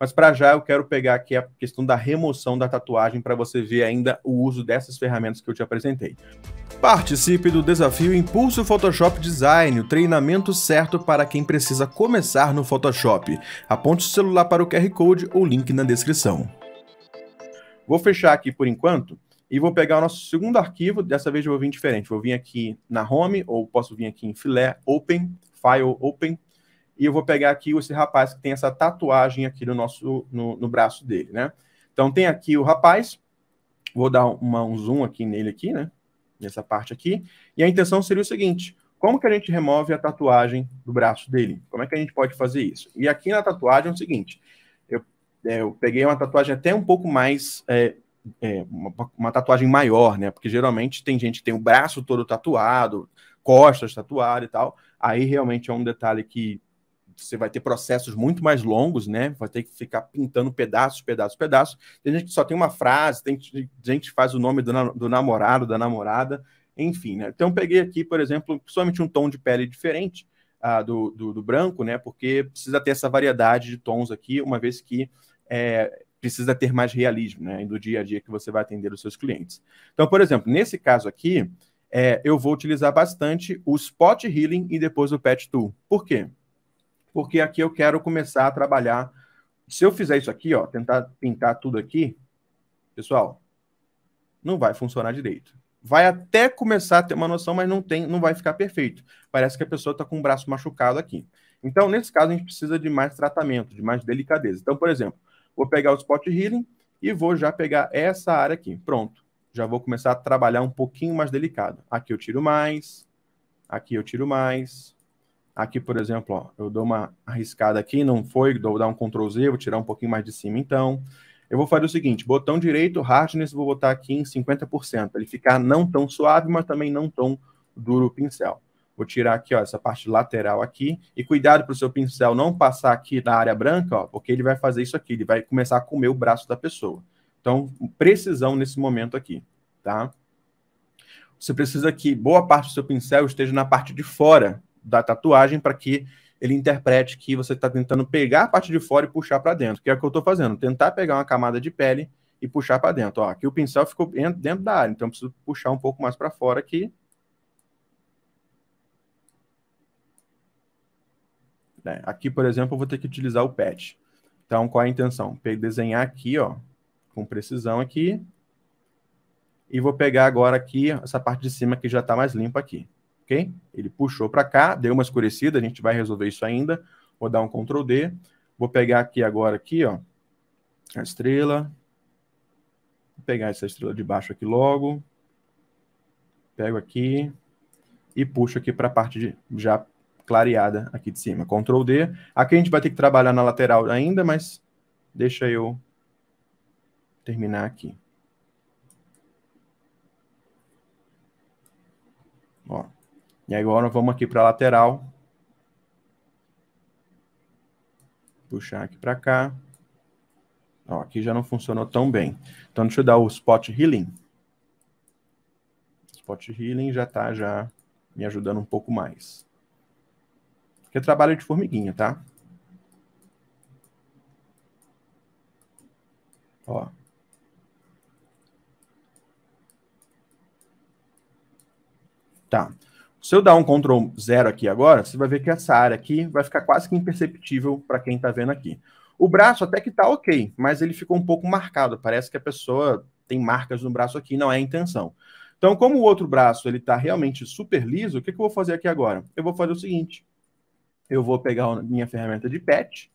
Mas para já eu quero pegar aqui a questão da remoção da tatuagem para você ver ainda o uso dessas ferramentas que eu te apresentei. Participe do desafio Impulso Photoshop Design, o treinamento certo para quem precisa começar no Photoshop. Aponte o celular para o QR Code ou link na descrição. Vou fechar aqui por enquanto e vou pegar o nosso segundo arquivo. Dessa vez eu vou vir diferente. Vou vir aqui na Home, ou posso vir aqui em Filé, Open, File, Open, e eu vou pegar aqui esse rapaz que tem essa tatuagem aqui no nosso no, no braço dele, né? Então tem aqui o rapaz, vou dar uma, um zoom aqui nele aqui, né? Nessa parte aqui. E a intenção seria o seguinte: como que a gente remove a tatuagem do braço dele? Como é que a gente pode fazer isso? E aqui na tatuagem é o seguinte: eu, é, eu peguei uma tatuagem até um pouco mais é, é, uma, uma, tatuagem maior, né? Porque geralmente tem gente que tem o braço todo tatuado, costas tatuadas e tal. Aí realmente é um detalhe que você vai ter processos muito mais longos, né? Vai ter que ficar pintando pedaços, pedaços, pedaços. Tem gente que só tem uma frase, tem gente que faz o nome do, na, do namorado, da namorada, enfim, né? Então, peguei aqui, por exemplo, somente um tom de pele diferente ah, do, do, do, branco, né? Porque precisa ter essa variedade de tons aqui, uma vez que é, precisa ter mais realismo, né? Do dia a dia que você vai atender os seus clientes. Então, por exemplo, nesse caso aqui, é, eu vou utilizar bastante o Spot Healing e depois o Pet Tool. Por quê? porque aqui eu quero começar a trabalhar. Se eu fizer isso aqui, ó, tentar pintar tudo aqui, pessoal, não vai funcionar direito. Vai até começar a ter uma noção, mas não tem, não vai ficar perfeito. Parece que a pessoa está com o braço machucado aqui. Então, nesse caso, a gente precisa de mais tratamento, de mais delicadeza. Então, por exemplo, vou pegar o spot healing e vou já pegar essa área aqui. Pronto. Já vou começar a trabalhar um pouquinho mais delicado. Aqui eu tiro mais, aqui eu tiro mais, Aqui, por exemplo, ó, eu dou uma arriscada aqui, não foi, vou dar um Ctrl Z, vou tirar um pouquinho mais de cima então. Eu vou fazer o seguinte, botão direito, hardness, vou botar aqui em 50%, para ele ficar não tão suave, mas também não tão duro o pincel. Vou tirar aqui ó, essa parte lateral aqui, e cuidado para o seu pincel não passar aqui na área branca, ó, porque ele vai fazer isso aqui, ele vai começar a comer o braço da pessoa. Então, precisão nesse momento aqui, tá? Você precisa que boa parte do seu pincel esteja na parte de fora da tatuagem para que ele interprete que você está tentando pegar a parte de fora e puxar para dentro, que é o que eu estou fazendo, tentar pegar uma camada de pele e puxar para dentro. Ó, aqui o pincel ficou dentro da área, então preciso puxar um pouco mais para fora aqui. É, aqui, por exemplo, eu vou ter que utilizar o patch. Então, qual é a intenção? Desenhar aqui, ó, com precisão aqui. E vou pegar agora aqui essa parte de cima que já está mais limpa aqui ok? Ele puxou para cá, deu uma escurecida, a gente vai resolver isso ainda. Vou dar um Ctrl D, vou pegar aqui agora aqui, ó, a estrela. Vou pegar essa estrela de baixo aqui logo. Pego aqui e puxo aqui para a parte de, já clareada aqui de cima. Ctrl D. Aqui a gente vai ter que trabalhar na lateral ainda, mas deixa eu terminar aqui. Ó, e agora vamos aqui para a lateral. Puxar aqui para cá. Ó, aqui já não funcionou tão bem. Então deixa eu dar o spot healing. Spot healing já está já me ajudando um pouco mais. Porque é trabalho de formiguinha, tá? Ó, Tá. Se eu dar um Ctrl 0 aqui agora, você vai ver que essa área aqui vai ficar quase que imperceptível para quem está vendo aqui. O braço até que está ok, mas ele ficou um pouco marcado. Parece que a pessoa tem marcas no braço aqui, não é a intenção. Então, como o outro braço ele está realmente super liso, o que, que eu vou fazer aqui agora? Eu vou fazer o seguinte. Eu vou pegar a minha ferramenta de patch,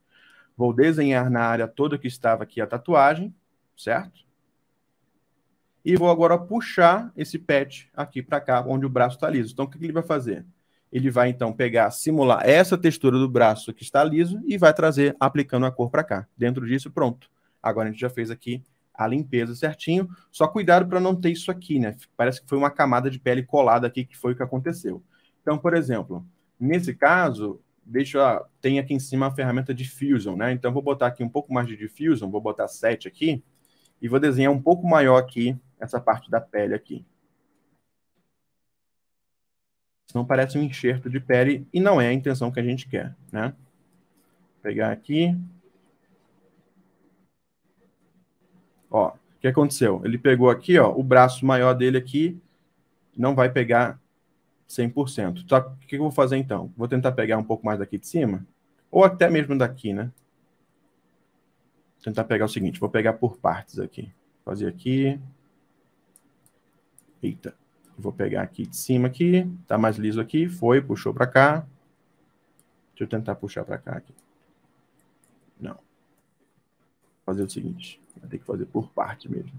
vou desenhar na área toda que estava aqui a tatuagem, certo? e vou agora puxar esse pet aqui para cá, onde o braço está liso. Então, o que ele vai fazer? Ele vai, então, pegar, simular essa textura do braço que está liso e vai trazer, aplicando a cor para cá. Dentro disso, pronto. Agora a gente já fez aqui a limpeza certinho. Só cuidado para não ter isso aqui, né? Parece que foi uma camada de pele colada aqui, que foi o que aconteceu. Então, por exemplo, nesse caso, deixa, tem aqui em cima a ferramenta Diffusion, né? Então, vou botar aqui um pouco mais de Diffusion, vou botar 7 aqui, e vou desenhar um pouco maior aqui essa parte da pele aqui. Senão parece um enxerto de pele e não é a intenção que a gente quer, né? Vou pegar aqui. Ó, o que aconteceu? Ele pegou aqui, ó, o braço maior dele aqui não vai pegar 100%. Tá, o que eu vou fazer então? Vou tentar pegar um pouco mais daqui de cima, ou até mesmo daqui, né? Vou tentar pegar o seguinte, vou pegar por partes aqui. Fazer aqui, Eita, vou pegar aqui de cima aqui, tá mais liso aqui, foi, puxou para cá. Deixa eu tentar puxar para cá aqui. Não. Vou fazer o seguinte, vai ter que fazer por parte mesmo.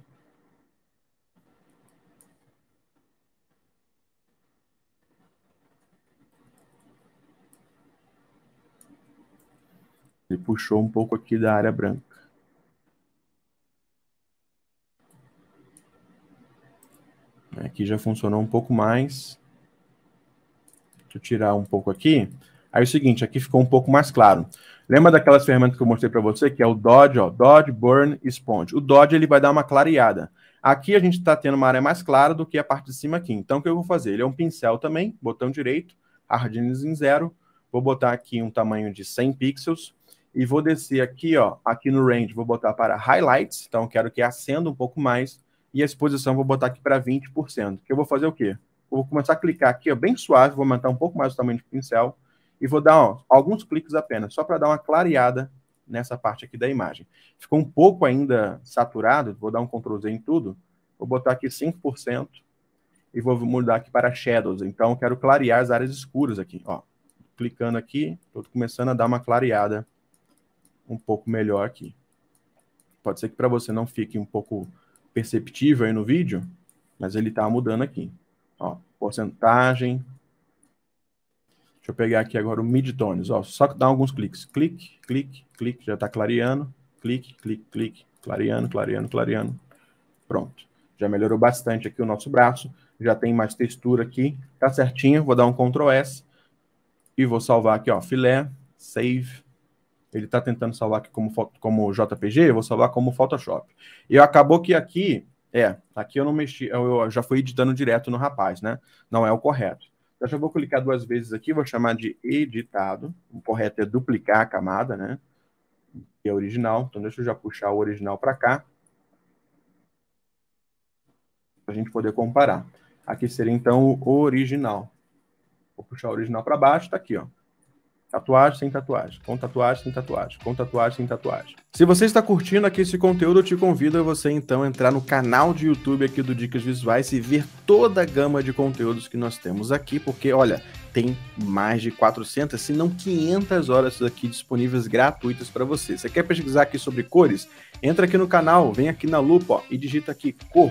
Ele puxou um pouco aqui da área branca. Aqui já funcionou um pouco mais. Deixa eu tirar um pouco aqui. Aí é o seguinte, aqui ficou um pouco mais claro. Lembra daquelas ferramentas que eu mostrei para você, que é o Dodge, ó, Dodge, Burn, Sponge. O Dodge ele vai dar uma clareada. Aqui a gente está tendo uma área mais clara do que a parte de cima aqui. Então, o que eu vou fazer? Ele é um pincel também, botão direito, hardness em zero. Vou botar aqui um tamanho de 100 pixels e vou descer aqui, ó, aqui no range, vou botar para highlights. Então, quero que acenda um pouco mais e a exposição vou botar aqui para 20%. Que eu vou fazer o quê? Eu vou começar a clicar aqui, ó, bem suave, vou aumentar um pouco mais o tamanho do pincel e vou dar ó, alguns cliques apenas, só para dar uma clareada nessa parte aqui da imagem. Ficou um pouco ainda saturado, vou dar um Ctrl Z em tudo, vou botar aqui 5% e vou mudar aqui para Shadows. Então, eu quero clarear as áreas escuras aqui, ó. Clicando aqui, estou começando a dar uma clareada um pouco melhor aqui. Pode ser que para você não fique um pouco perceptível aí no vídeo, mas ele está mudando aqui. Ó, porcentagem. Deixa eu pegar aqui agora o midtones. Ó, só dá alguns cliques. Clique, clique, clique. Já está clareando. Clique, clique, clique. Clareando, clareando, clareando. Pronto. Já melhorou bastante aqui o nosso braço. Já tem mais textura aqui. Tá certinho. Vou dar um Ctrl S. E vou salvar aqui, ó. Filé, save ele está tentando salvar aqui como, como JPG, eu vou salvar como Photoshop. E acabou que aqui, é, aqui eu não mexi, eu, já fui editando direto no rapaz, né? Não é o correto. Eu já vou clicar duas vezes aqui, vou chamar de editado. O correto é duplicar a camada, né? Que é original. Então deixa eu já puxar o original para cá. Para a gente poder comparar. Aqui seria então o original. Vou puxar o original para baixo, está aqui, ó. Tatuagem sem tatuagem, com tatuagem sem tatuagem, com tatuagem sem tatuagem. Se você está curtindo aqui esse conteúdo, eu te convido a você então entrar no canal de YouTube aqui do Dicas Visuais e ver toda a gama de conteúdos que nós temos aqui, porque olha, tem mais de 400, se não 500 horas aqui disponíveis gratuitas para você. Você quer pesquisar aqui sobre cores? Entra aqui no canal, vem aqui na lupa ó, e digita aqui cor